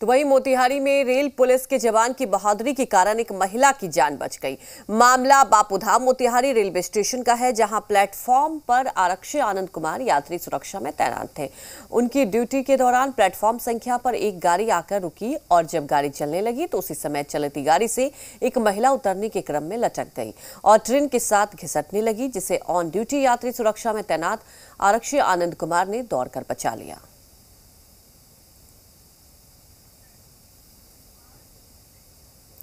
तो वहीं मोतिहारी में रेल पुलिस के जवान की बहादुरी के कारण एक महिला की जान बच गई मामला बापूधाम मोतिहारी रेलवे स्टेशन का है जहां प्लेटफॉर्म पर आरक्षी आनंद कुमार यात्री सुरक्षा में तैनात थे उनकी ड्यूटी के दौरान प्लेटफॉर्म संख्या पर एक गाड़ी आकर रुकी और जब गाड़ी चलने लगी तो उसी समय चलती गाड़ी से एक महिला उतरने के क्रम में लटक गई और ट्रेन के साथ घिसटने लगी जिसे ऑन ड्यूटी यात्री सुरक्षा में तैनात आरक्षी आनंद कुमार ने कर बचा लिया